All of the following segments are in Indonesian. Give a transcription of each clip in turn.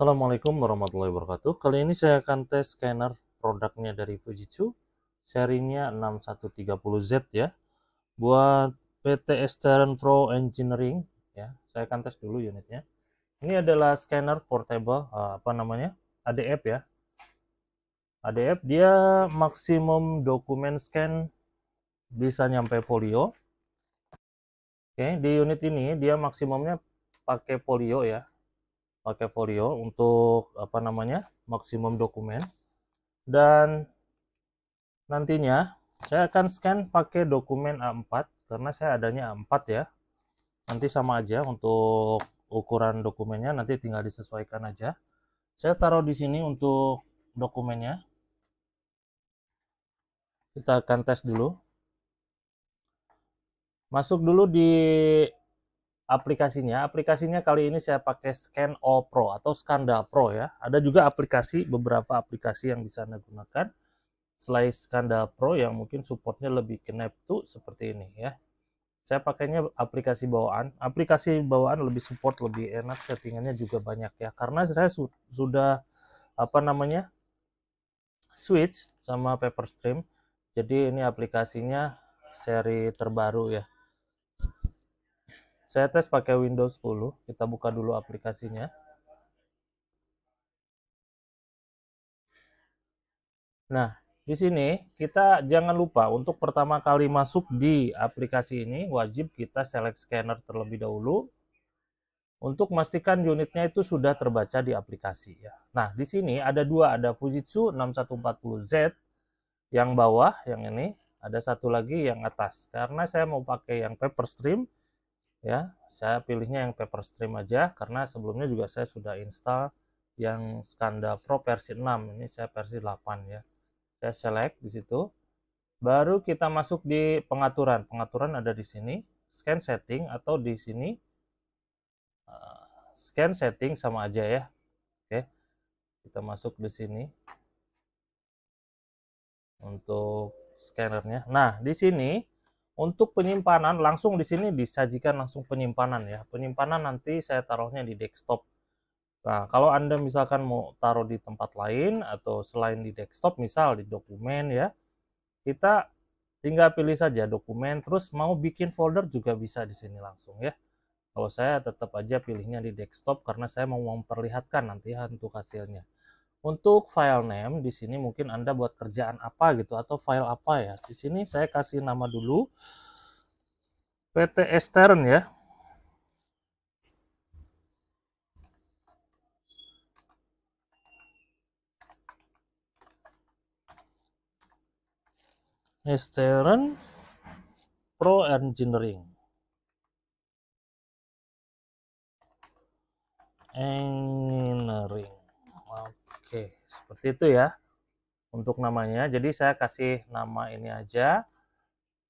Assalamualaikum warahmatullahi wabarakatuh Kali ini saya akan tes scanner produknya dari Fujitsu Serinya 6130Z ya Buat PT Esteran Pro Engineering ya Saya akan tes dulu unitnya Ini adalah scanner portable eh, apa namanya ADF ya ADF dia maksimum dokumen scan bisa nyampe folio Oke di unit ini dia maksimumnya pakai folio ya pakai folio untuk apa namanya maksimum dokumen dan nantinya saya akan scan pakai dokumen A4 karena saya adanya A4 ya nanti sama aja untuk ukuran dokumennya nanti tinggal disesuaikan aja saya taruh di sini untuk dokumennya kita akan tes dulu masuk dulu di aplikasinya. Aplikasinya kali ini saya pakai Scan All Pro atau Skanda Pro ya. Ada juga aplikasi beberapa aplikasi yang bisa Anda gunakan. Selain Skanda Pro yang mungkin supportnya lebih ke Neptu seperti ini ya. Saya pakainya aplikasi bawaan. Aplikasi bawaan lebih support, lebih enak, settingannya juga banyak ya. Karena saya su sudah apa namanya? switch sama Paper Stream. Jadi ini aplikasinya seri terbaru ya. Saya tes pakai Windows 10. Kita buka dulu aplikasinya. Nah, di sini kita jangan lupa untuk pertama kali masuk di aplikasi ini wajib kita select scanner terlebih dahulu untuk memastikan unitnya itu sudah terbaca di aplikasi ya. Nah, di sini ada dua, ada Fujitsu 6140Z yang bawah yang ini, ada satu lagi yang atas. Karena saya mau pakai yang paper stream, ya saya pilihnya yang paper stream aja karena sebelumnya juga saya sudah install yang skanda pro versi 6 ini saya versi 8 ya saya select di situ baru kita masuk di pengaturan pengaturan ada di sini scan setting atau di sini eh, scan setting sama aja ya oke kita masuk di sini untuk scannernya nah di sini untuk penyimpanan langsung di sini disajikan langsung penyimpanan ya. Penyimpanan nanti saya taruhnya di desktop. Nah, kalau Anda misalkan mau taruh di tempat lain atau selain di desktop, misal di dokumen ya, kita tinggal pilih saja dokumen, terus mau bikin folder juga bisa di sini langsung ya. Kalau saya tetap aja pilihnya di desktop karena saya mau memperlihatkan nanti untuk hasilnya. Untuk file name di sini mungkin Anda buat kerjaan apa gitu atau file apa ya. Di sini saya kasih nama dulu PT Estern ya. Estern Pro Engineering. Engineering seperti itu ya untuk namanya jadi saya kasih nama ini aja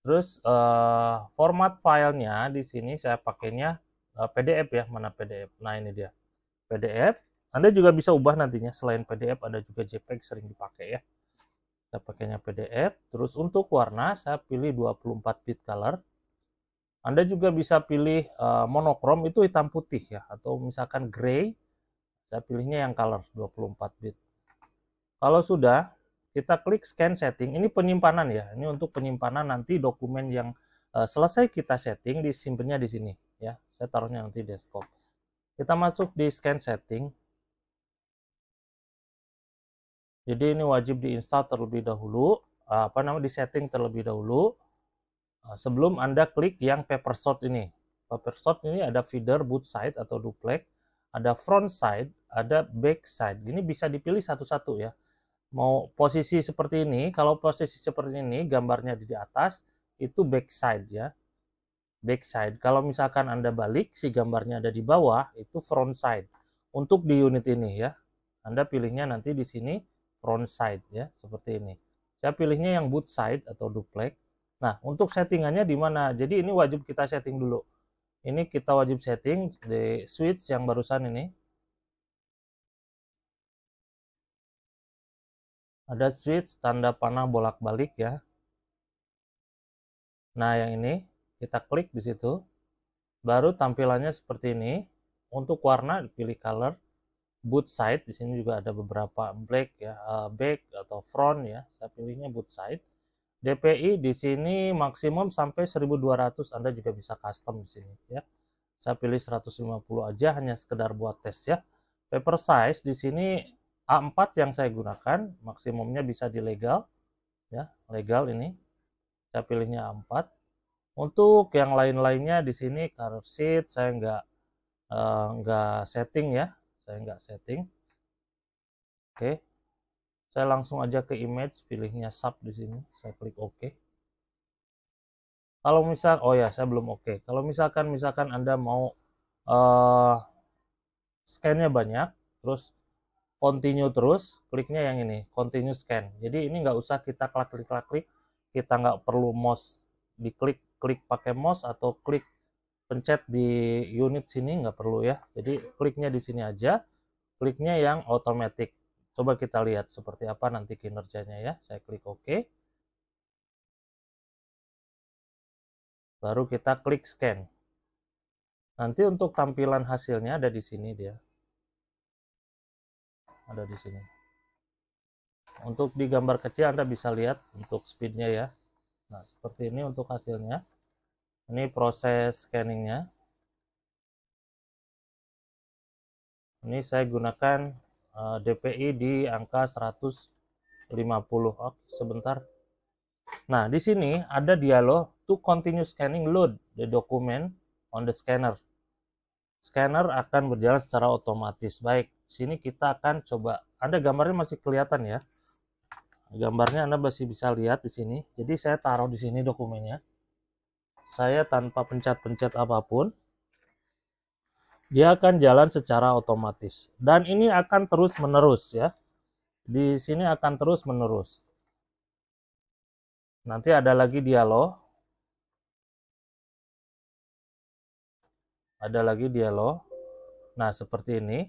terus eh, format filenya di sini saya pakainya eh, PDF ya mana PDF nah ini dia PDF Anda juga bisa ubah nantinya selain PDF ada juga JPEG sering dipakai ya saya pakainya PDF terus untuk warna saya pilih 24 bit color anda juga bisa pilih uh, monokrom itu hitam putih ya atau misalkan gray. Saya pilihnya yang color 24 bit. Kalau sudah, kita klik scan setting. Ini penyimpanan ya. Ini untuk penyimpanan nanti dokumen yang eh, selesai kita setting disimpannya di sini ya. Saya taruhnya nanti desktop. Kita masuk di scan setting. Jadi ini wajib diinstal terlebih dahulu, eh, apa namanya di setting terlebih dahulu eh, sebelum Anda klik yang paper shot ini. Paper shot ini ada feeder boot side atau duplex, ada front side, ada back side. Ini bisa dipilih satu-satu ya mau posisi seperti ini, kalau posisi seperti ini gambarnya di atas itu backside ya. Backside. Kalau misalkan Anda balik si gambarnya ada di bawah itu front side. Untuk di unit ini ya. Anda pilihnya nanti di sini front side ya, seperti ini. Saya pilihnya yang boot side atau duplex. Nah, untuk settingannya di mana? Jadi ini wajib kita setting dulu. Ini kita wajib setting di switch yang barusan ini ada switch tanda panah bolak-balik ya nah yang ini kita klik di situ baru tampilannya seperti ini untuk warna dipilih color boot side di sini juga ada beberapa black ya eh, back atau front ya saya pilihnya boot side DPI di sini maksimum sampai 1200 Anda juga bisa custom di sini ya saya pilih 150 aja hanya sekedar buat tes ya paper size di sini A4 yang saya gunakan maksimumnya bisa di legal ya legal ini saya pilihnya A4 untuk yang lain-lainnya di sini car seat saya nggak enggak eh, nggak setting ya saya nggak setting oke saya langsung aja ke image pilihnya sub di sini saya klik OK kalau misal oh ya saya belum oke okay. kalau misalkan misalkan anda mau eh, scannya banyak terus continue terus, kliknya yang ini, continue scan. Jadi ini nggak usah kita klik-klik-klik, kita nggak perlu mouse diklik, klik pakai mouse atau klik pencet di unit sini nggak perlu ya. Jadi kliknya di sini aja, kliknya yang otomatis. Coba kita lihat seperti apa nanti kinerjanya ya. Saya klik OK. Baru kita klik scan. Nanti untuk tampilan hasilnya ada di sini dia ada di sini untuk di gambar kecil Anda bisa lihat untuk speednya ya Nah seperti ini untuk hasilnya ini proses scanningnya ini saya gunakan uh, eh, DPI di angka 150 oh, sebentar Nah di sini ada dialog to continue scanning load the document on the scanner scanner akan berjalan secara otomatis baik sini kita akan coba Anda gambarnya masih kelihatan ya gambarnya Anda masih bisa lihat di sini jadi saya taruh di sini dokumennya saya tanpa pencet-pencet apapun dia akan jalan secara otomatis dan ini akan terus menerus ya di sini akan terus menerus nanti ada lagi dialog ada lagi dialog. Nah, seperti ini.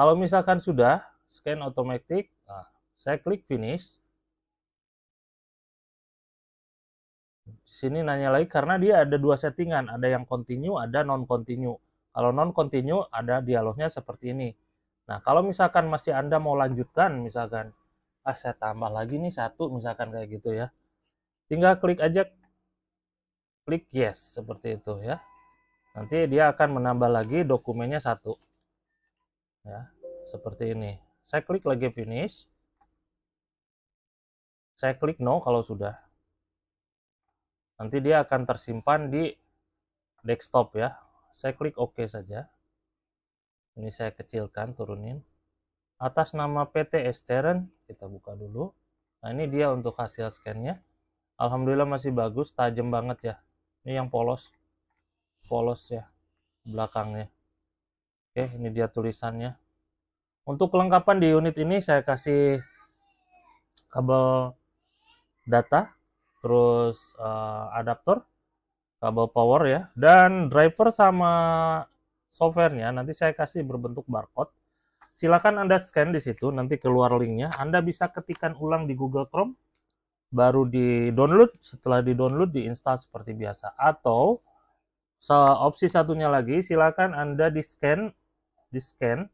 Kalau misalkan sudah, scan otomatis, nah, saya klik finish. Di sini nanya lagi karena dia ada dua settingan, ada yang continue, ada non continue. Kalau non continue ada dialognya seperti ini. Nah, kalau misalkan masih Anda mau lanjutkan misalkan ah saya tambah lagi nih satu misalkan kayak gitu ya. Tinggal klik aja klik yes seperti itu ya. Nanti dia akan menambah lagi dokumennya satu ya seperti ini saya klik lagi finish saya klik no kalau sudah nanti dia akan tersimpan di desktop ya saya klik ok saja ini saya kecilkan turunin atas nama PT Esteren kita buka dulu nah ini dia untuk hasil scannya Alhamdulillah masih bagus tajam banget ya ini yang polos polos ya belakangnya Oke, eh, ini dia tulisannya. Untuk kelengkapan di unit ini saya kasih kabel data, terus uh, adaptor, kabel power ya, dan driver sama softwarenya nanti saya kasih berbentuk barcode. Silakan Anda scan di situ, nanti keluar linknya. Anda bisa ketikan ulang di Google Chrome, baru di download. Setelah di download, di diinstal seperti biasa. Atau so, opsi satunya lagi, silakan Anda di scan di scan.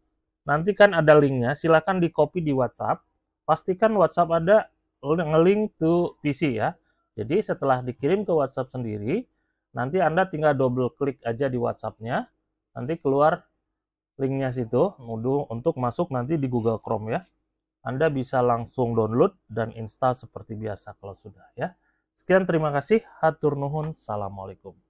Nanti kan ada linknya, silahkan di copy di WhatsApp. Pastikan WhatsApp ada nge-link to PC ya. Jadi setelah dikirim ke WhatsApp sendiri, nanti Anda tinggal double klik aja di WhatsAppnya Nanti keluar linknya situ untuk masuk nanti di Google Chrome ya. Anda bisa langsung download dan install seperti biasa kalau sudah ya. Sekian terima kasih. Hatur nuhun. Assalamualaikum.